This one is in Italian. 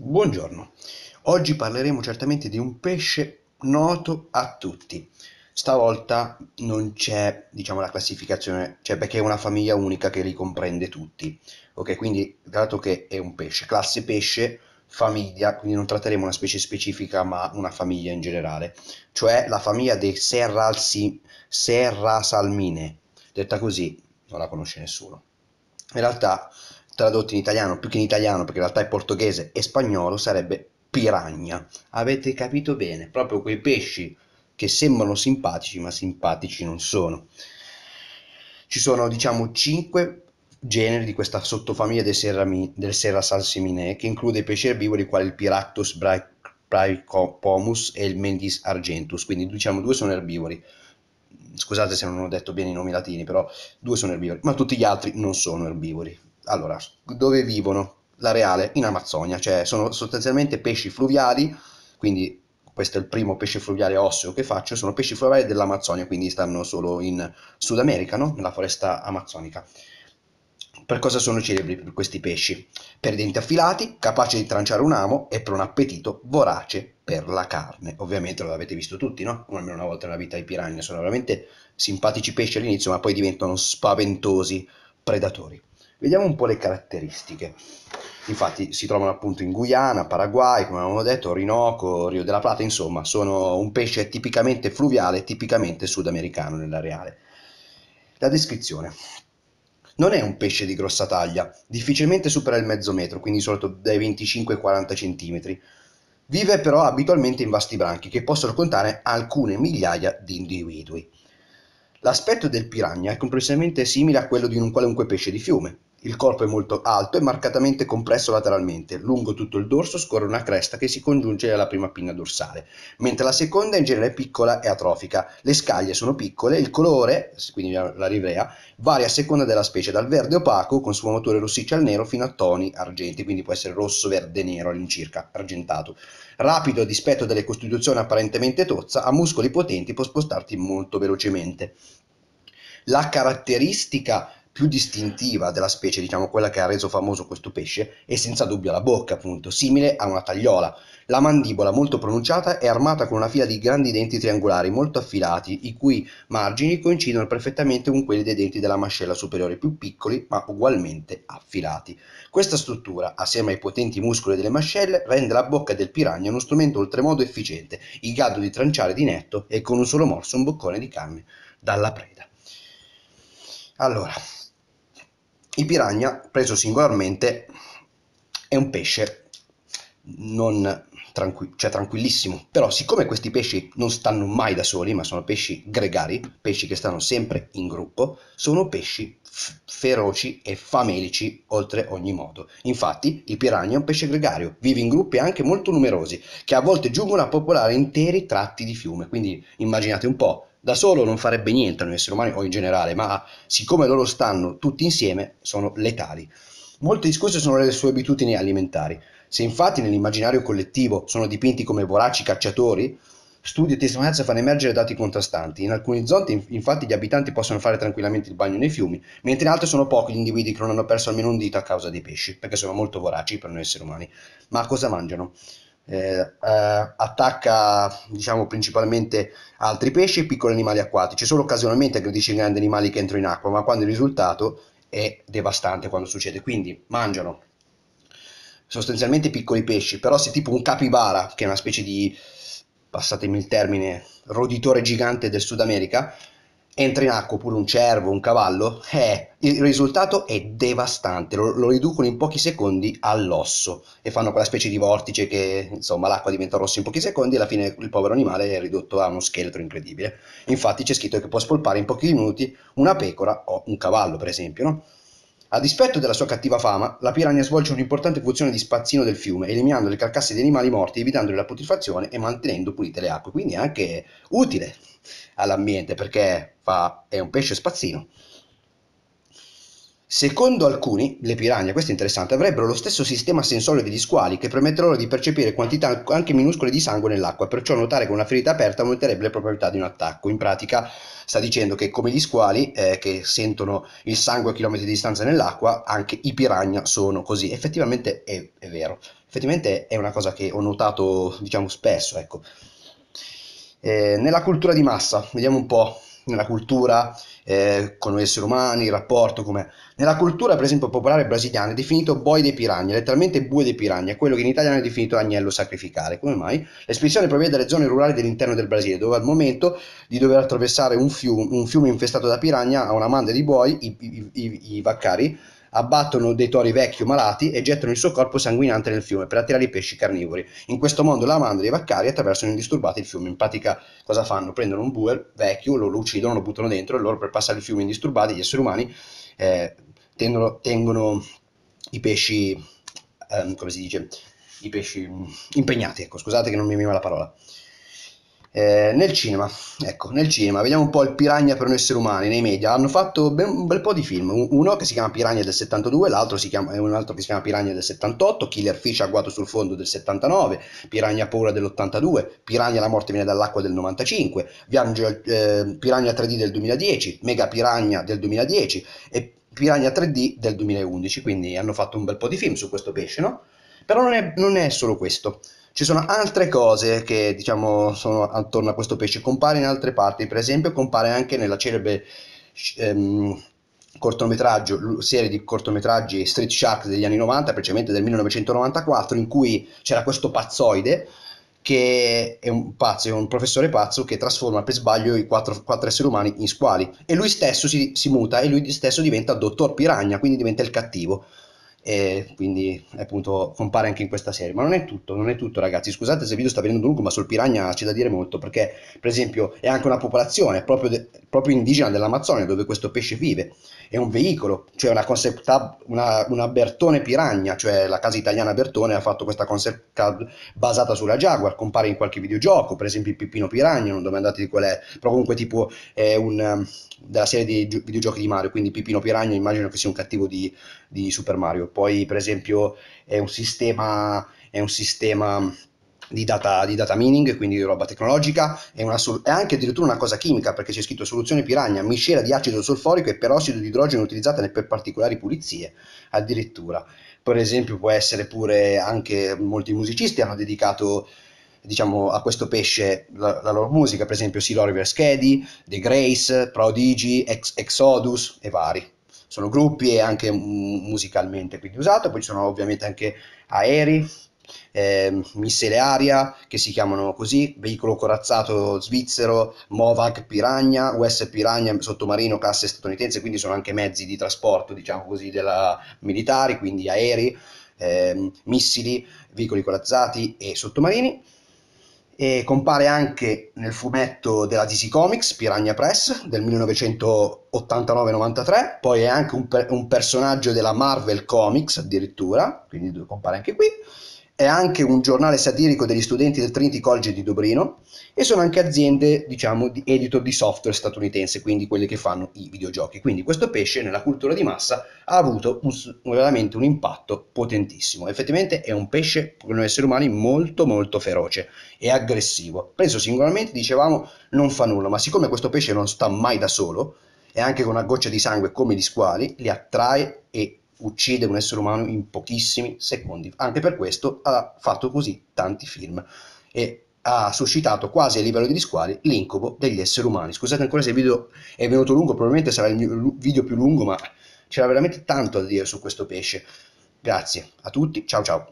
Buongiorno, oggi parleremo certamente di un pesce noto a tutti, Stavolta non c'è, diciamo, la classificazione, cioè perché è una famiglia unica che li comprende tutti. Ok, quindi dato che è un pesce, classe pesce, famiglia, quindi non tratteremo una specie specifica ma una famiglia in generale, cioè la famiglia dei serralsi, serrasalmine, detta così non la conosce nessuno. In realtà tradotto in italiano, più che in italiano perché in realtà è portoghese e spagnolo, sarebbe piragna. Avete capito bene, proprio quei pesci che sembrano simpatici ma simpatici non sono. Ci sono diciamo cinque generi di questa sottofamiglia del, Serra, del Serra salsimine che include i pesci erbivori quali il Piractus braicopomus e il Mendis argentus, quindi diciamo due sono erbivori. Scusate se non ho detto bene i nomi latini, però due sono erbivori, ma tutti gli altri non sono erbivori. Allora, dove vivono? La reale in Amazzonia, cioè sono sostanzialmente pesci fluviali, quindi questo è il primo pesce fluviale osseo che faccio, sono pesci fluviali dell'Amazzonia, quindi stanno solo in Sud America, no? nella foresta amazzonica. Per cosa sono celebri questi pesci? Per denti affilati, capaci di tranciare un amo e per un appetito vorace per la carne. Ovviamente lo avete visto tutti, no? Almeno una volta nella vita i piranha sono veramente simpatici pesci all'inizio, ma poi diventano spaventosi predatori. Vediamo un po' le caratteristiche. Infatti si trovano appunto in Guyana, Paraguay, come avevamo detto, Orinoco, Rio della Plata, insomma, sono un pesce tipicamente fluviale, tipicamente sudamericano nell'areale. La descrizione. Non è un pesce di grossa taglia, difficilmente supera il mezzo metro, quindi di solito dai 25 ai 40 cm. Vive però abitualmente in vasti branchi che possono contare alcune migliaia di individui. L'aspetto del piragna è complessivamente simile a quello di un qualunque pesce di fiume, il corpo è molto alto e marcatamente compresso lateralmente, lungo tutto il dorso scorre una cresta che si congiunge alla prima pinna dorsale, mentre la seconda in genere è piccola e atrofica. Le scaglie sono piccole, il colore, quindi la livrea, varia a seconda della specie, dal verde opaco con sfumature rossicce al nero fino a toni argenti, quindi può essere rosso, verde, nero all'incirca, argentato. Rapido a dispetto delle costituzioni apparentemente tozza, ha muscoli potenti, può spostarti molto velocemente. La caratteristica più distintiva della specie, diciamo quella che ha reso famoso questo pesce, è senza dubbio la bocca, appunto, simile a una tagliola. La mandibola, molto pronunciata, è armata con una fila di grandi denti triangolari molto affilati, i cui margini coincidono perfettamente con quelli dei denti della mascella superiore, più piccoli ma ugualmente affilati. Questa struttura, assieme ai potenti muscoli delle mascelle, rende la bocca del piragno uno strumento oltremodo efficiente, in grado di tranciare di netto e con un solo morso un boccone di carne dalla preda. Allora, il piranha preso singolarmente è un pesce non tranqui- cioè tranquillissimo, però siccome questi pesci non stanno mai da soli, ma sono pesci gregari, pesci che stanno sempre in gruppo, sono pesci feroci e famelici oltre ogni modo. Infatti il piranha è un pesce gregario, vive in gruppi anche molto numerosi, che a volte giungono a popolare interi tratti di fiume, quindi immaginate un po' da solo non farebbe niente un essere umano o in generale, ma siccome loro stanno tutti insieme sono letali. Molte discusse sono le sue abitudini alimentari. Se infatti nell'immaginario collettivo sono dipinti come voraci cacciatori, studi e testimonianze fanno emergere dati contrastanti. In alcuni zonti, infatti, gli abitanti possono fare tranquillamente il bagno nei fiumi, mentre in altri sono pochi gli individui che non hanno perso almeno un dito a causa dei pesci, perché sono molto voraci per noi esseri umani. Ma cosa mangiano? Eh, eh, attacca diciamo, principalmente altri pesci e piccoli animali acquatici, solo occasionalmente aggredisce grandi animali che entrano in acqua, ma quando il risultato è devastante quando succede, quindi mangiano sostanzialmente piccoli pesci, però se tipo un capibara, che è una specie di, passatemi il termine, roditore gigante del Sud America, entra in acqua pure un cervo, un cavallo, eh, il risultato è devastante, lo, lo, riducono in pochi secondi all'osso e fanno quella specie di vortice che insomma l'acqua diventa rossa in pochi secondi e alla fine il povero animale è ridotto a uno scheletro incredibile. Infatti c'è scritto che può spolpare in pochi minuti una pecora o un cavallo per esempio, no? A dispetto della sua cattiva fama, la piranha svolge un'importante funzione di spazzino del fiume, eliminando le carcasse di animali morti, evitando la putrefazione e mantenendo pulite le acque, quindi è anche utile all'ambiente perché fa, è un pesce spazzino. Secondo alcuni, le piranha, questo è interessante, avrebbero lo stesso sistema sensorio degli squali che permette loro di percepire quantità anche minuscole di sangue nell'acqua perciò notare che una ferita aperta aumenterebbe le probabilità di un attacco. In pratica sta dicendo che come gli squali eh, che sentono il sangue a chilometri di distanza nell'acqua, anche i piranha sono così. Effettivamente è, è vero, effettivamente è una cosa che ho notato diciamo spesso, ecco. Eh, nella cultura di massa, vediamo un po' nella cultura eh, con gli esseri umani, il rapporto com'è. Nella cultura, per esempio, popolare brasiliana è definito boi dei piragni, letteralmente bue dei piragni, è quello che in italiano è definito agnello sacrificare. Come mai? L'espressione proviene dalle zone rurali dell'interno del Brasile, dove al momento di dover attraversare un fiume, un fiume infestato da piragna a una manda di buoi, i, i, i, i vaccari, abbattono dei tori vecchi o malati e gettano il suo corpo sanguinante nel fiume per attirare i pesci carnivori. In questo modo la mandano e vaccari attraversano indisturbati il fiume. In pratica cosa fanno? Prendono un bue vecchio, lo, lo uccidono, lo buttano dentro e loro per passare il fiume indisturbati gli esseri umani eh, tendono, tengono i pesci, eh, come si dice, i pesci mm, impegnati. Ecco, scusate che non mi veniva la parola. Eh, nel cinema, ecco, nel cinema, vediamo un po' il Piranha per un essere umano nei media. Hanno fatto ben, un bel po' di film, uno che si chiama Piranha del 72, l'altro si chiama, un altro che si chiama Piranha del 78, Killer Fish agguato sul fondo del 79, Piranha paura dell'82, Piranha la morte viene dall'acqua del 95, Viaggio, eh, Piranha 3D del 2010, Mega Piranha del 2010 e Piranha 3D del 2011, quindi hanno fatto un bel po' di film su questo pesce, no? Però non è, non è solo questo. Ci sono altre cose che diciamo sono attorno a questo pesce, compare in altre parti, per esempio compare anche nella celebre ehm, cortometraggio, serie di cortometraggi Street Shark degli anni 90, precisamente del 1994, in cui c'era questo pazzoide che è un pazzo, è un professore pazzo che trasforma per sbaglio i quattro, quattro esseri umani in squali e lui stesso si, si muta e lui stesso diventa Dottor Piragna, quindi diventa il cattivo e quindi appunto compare anche in questa serie. Ma non è tutto, non è tutto ragazzi, scusate se il video sta venendo lungo, ma sul piranha c'è da dire molto, perché per esempio è anche una popolazione proprio, de- proprio indigena dell'Amazzonia dove questo pesce vive, è un veicolo, cioè una, concept- una, una Bertone Piragna, cioè la casa italiana Bertone ha fatto questa concept card basata sulla Jaguar, compare in qualche videogioco, per esempio il Pippino Piragna, non domandate di qual è, però comunque tipo è un, um, della serie di gi- videogiochi di Mario, quindi Pippino Piragna immagino che sia un cattivo di di Super Mario. Poi, per esempio, è un sistema, è un sistema di data, di data, mining, quindi roba tecnologica, è, una, è, anche addirittura una cosa chimica perché c'è scritto soluzione piragna, miscela di acido solforico e perossido di idrogeno utilizzata per particolari pulizie, addirittura. Per esempio può essere pure anche, molti musicisti hanno dedicato diciamo, a questo pesce la, la loro musica, per esempio Siloriver Schedi, The Grace, Prodigy, Ex- Exodus e vari sono gruppi e anche musicalmente quindi usato, poi ci sono ovviamente anche aerei, eh, missile aria che si chiamano così, veicolo corazzato svizzero, Movac Piragna, US Piragna, sottomarino classe statunitense, quindi sono anche mezzi di trasporto, diciamo così, della, militari, quindi aerei, eh, missili, veicoli corazzati e sottomarini e compare anche nel fumetto della DC Comics, Piranha Press, del 1989-93, poi è anche un, per- un personaggio della Marvel Comics addirittura, quindi compare anche qui è anche un giornale satirico degli studenti del Trinity College di Dublino e sono anche aziende, diciamo, di editor di software statunitense, quindi quelle che fanno i videogiochi. Quindi questo pesce nella cultura di massa ha avuto un, veramente un impatto potentissimo. Effettivamente è un pesce per noi esseri umani molto molto feroce e aggressivo. Penso singolarmente, dicevamo, non fa nulla, ma siccome questo pesce non sta mai da solo, e anche con una goccia di sangue come gli squali, li attrae e uccide un essere umano in pochissimi secondi. Anche per questo ha fatto così tanti film e ha suscitato quasi a livello di squali l'incubo degli esseri umani. Scusate ancora se il video è venuto lungo, probabilmente sarà il mio video più lungo, ma c'era veramente tanto da dire su questo pesce. Grazie a tutti, ciao ciao.